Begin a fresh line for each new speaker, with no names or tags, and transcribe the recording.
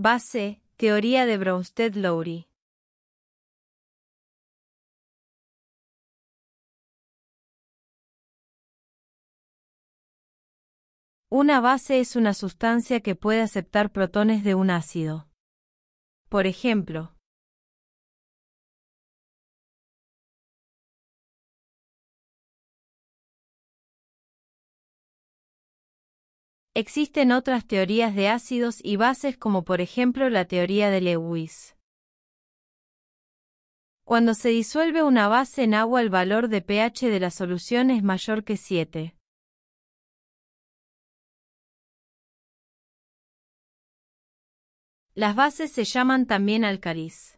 Base, teoría de Bronsted-Lowry. Una base es una sustancia que puede aceptar protones de un ácido. Por ejemplo, Existen otras teorías de ácidos y bases como por
ejemplo la teoría de Lewis. Cuando se disuelve una base en agua el valor de pH de la solución es mayor que 7.
Las bases se llaman también alcalis.